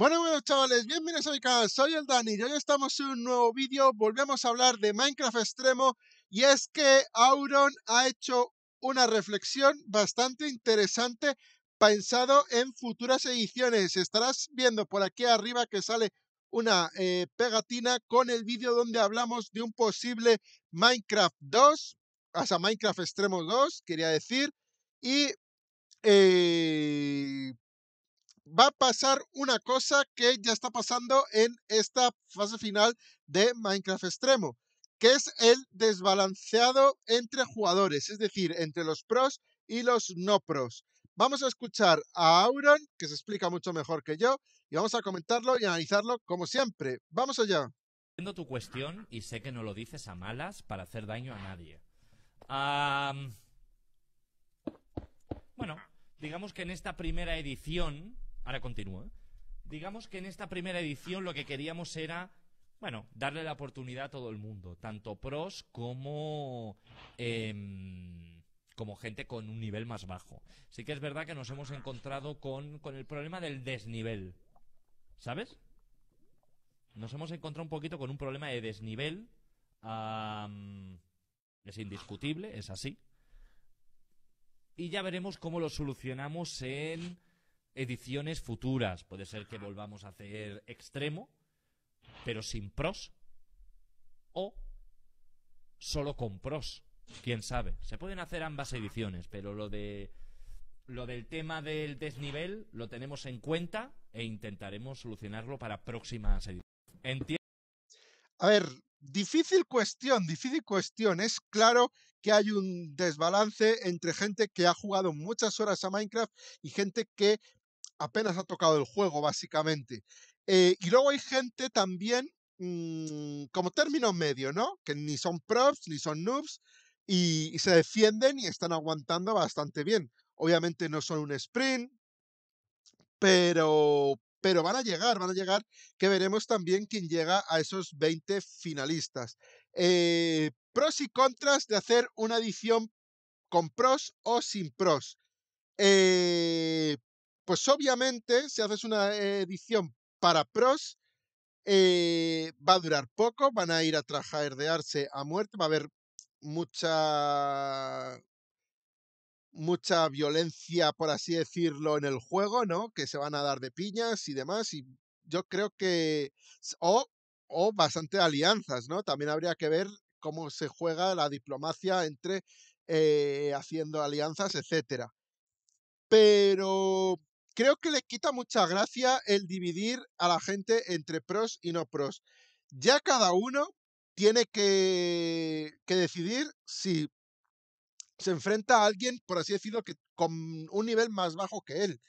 Bueno, bueno, chavales, bienvenidos a mi canal, soy el Dani y hoy estamos en un nuevo vídeo, volvemos a hablar de Minecraft Extremo y es que Auron ha hecho una reflexión bastante interesante pensado en futuras ediciones. Estarás viendo por aquí arriba que sale una eh, pegatina con el vídeo donde hablamos de un posible Minecraft 2, o sea, Minecraft Extremo 2, quería decir, y eh, va a pasar una cosa que ya está pasando en esta fase final de Minecraft Extremo, que es el desbalanceado entre jugadores, es decir, entre los pros y los no pros. Vamos a escuchar a Auron, que se explica mucho mejor que yo, y vamos a comentarlo y analizarlo como siempre. Vamos allá. Entiendo tu cuestión y sé que no lo dices a malas para hacer daño a nadie. Bueno, digamos que en esta primera edición Ahora continúo. ¿eh? Digamos que en esta primera edición lo que queríamos era, bueno, darle la oportunidad a todo el mundo, tanto pros como, em, como gente con un nivel más bajo. Sí que es verdad que nos hemos encontrado con, el problema del desnivel. ¿Sabes? Nos hemos encontrado un poquito con un problema de desnivel. es indiscutible, es así. Y ya veremos cómo lo solucionamos en ediciones futuras. Puede ser que volvamos a hacer extremo, pero sin pros, o solo con pros. Quién sabe. Se pueden hacer ambas ediciones, pero lo de lo del tema del desnivel lo tenemos en cuenta e intentaremos solucionarlo para próximas ediciones. a ver, difícil cuestión, difícil cuestión. Es claro que hay un desbalance entre gente que ha jugado muchas horas a Minecraft y gente que apenas ha tocado el juego, básicamente. Eh, y luego hay gente también mm, como término medio, ¿no? Que ni son props, ni son noobs, y, se defienden y están aguantando bastante bien. Obviamente no son un sprint, pero, pero van a llegar, van a llegar, que veremos también quién llega a esos 20 finalistas. Eh, pros y contras de hacer una edición con pros o sin pros. Eh, pues obviamente, si haces una edición para pros, eh, va a durar poco, van a ir a dearse a muerte, va a haber mucha mucha violencia, por así decirlo, en el juego, ¿no? Que se van a dar de piñas y demás. Y yo creo que. O, bastante alianzas, ¿no? También habría que ver cómo se juega la diplomacia entre eh, haciendo alianzas, etcétera. Pero creo que le quita mucha gracia el dividir a la gente entre pros y no pros. Ya cada uno tiene que, decidir si se enfrenta a alguien, por así decirlo, que con un nivel más bajo que él.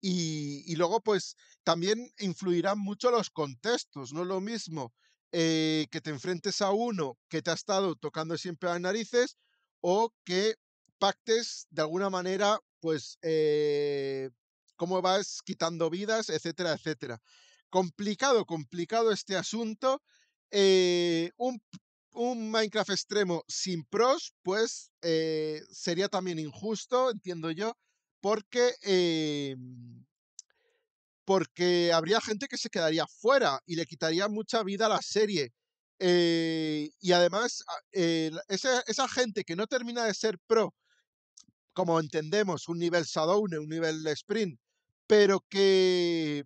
Y, luego, pues, también influirán mucho los contextos, no es lo mismo eh, que te enfrentes a uno que te ha estado tocando siempre las narices o que pactes de alguna manera, pues, eh, cómo vas quitando vidas, etcétera, etcétera. Complicado, complicado este asunto. Eh, un, Minecraft extremo sin pros, pues eh, sería también injusto, entiendo yo, porque, eh, porque habría gente que se quedaría fuera y le quitaría mucha vida a la serie. y además, ah, esa, esa gente que no termina de ser pro, como entendemos, un nivel Shadowne, un nivel Sprint, pero que,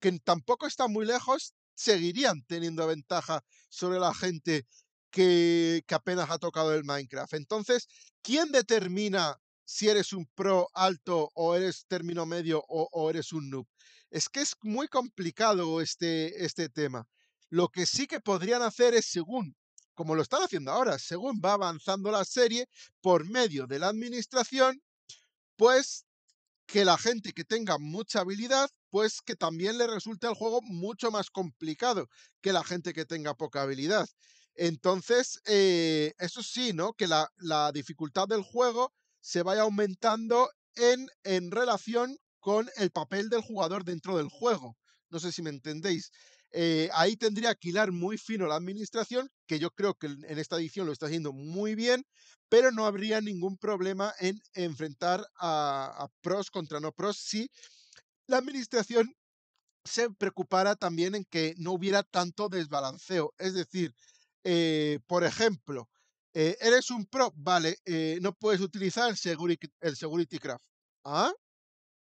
que tampoco están muy lejos, seguirían teniendo ventaja sobre la gente que, apenas ha tocado el Minecraft. Entonces, ¿quién determina si eres un pro alto o eres término medio o, eres un noob. Es que es muy complicado este, este tema. Lo que sí que podrían hacer es, según, como lo están haciendo ahora, según va avanzando la serie, por medio de la administración, pues que la gente que tenga mucha habilidad, pues que también le resulte el juego mucho más complicado que la gente que tenga poca habilidad. Entonces, eh, eso sí, ¿no? Que la, la, dificultad del juego se vaya aumentando en, en relación con el papel del jugador dentro del juego. No sé si me entendéis. Eh, ahí tendría que hilar muy fino la administración, que yo creo que en esta edición lo está haciendo muy bien, pero no habría ningún problema en enfrentar a, pros contra no pros si la administración se preocupara también en que no hubiera tanto desbalanceo. Es decir, eh, por ejemplo, eh, eres un pro, vale, no puedes utilizar el security, el security Craft. ¿Ah?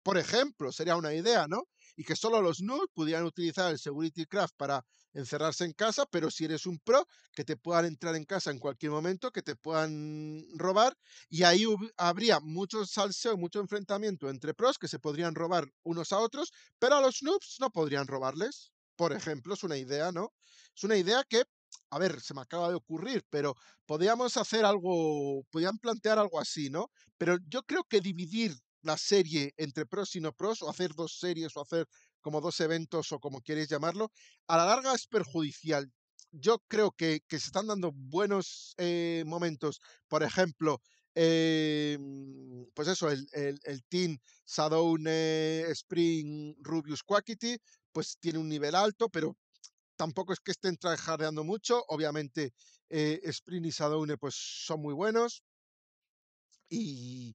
Por ejemplo, sería una idea, ¿no? y que solo los noobs pudieran utilizar el Security Craft para encerrarse en casa, pero si eres un pro, que te puedan entrar en casa en cualquier momento, que te puedan robar, y ahí habría mucho salseo, mucho enfrentamiento entre pros que se podrían robar unos a otros, pero a los noobs no podrían robarles. Por ejemplo, es una idea, ¿no? Es una idea que a ver, se me acaba de ocurrir, pero podríamos hacer algo, podrían plantear algo así, ¿no? Pero yo creo que dividir la serie entre pros y no pros, o hacer dos series, o hacer como dos eventos, o como quieres llamarlo, a la larga es perjudicial. Yo creo que, se están dando buenos eh, momentos. Por ejemplo, em, pues eso, el, el, el team Sadone, Spring, Rubius, Quackity, pues tiene un nivel alto, pero tampoco es que estén trabajando mucho. Obviamente, eh, Spring y Sadone pues son muy buenos. Y,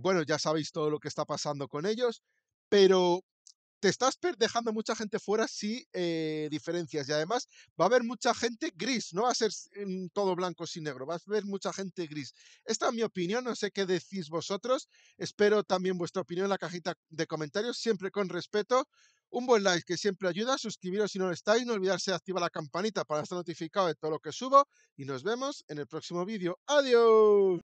bueno, ya sabéis todo lo que está pasando con ellos, pero te estás dejando mucha gente fuera si eh, diferencias. Y además va a haber mucha gente gris, no va a ser todo blanco sin negro, va a haber mucha gente gris. Esta es mi opinión, no sé qué decís vosotros. Espero también vuestra opinión en la cajita de comentarios, siempre con respeto. Un buen like que siempre ayuda, suscribiros si no lo estáis, no olvidarse de activar la campanita para estar notificado de todo lo que subo y nos vemos en el próximo vídeo. ¡Adiós!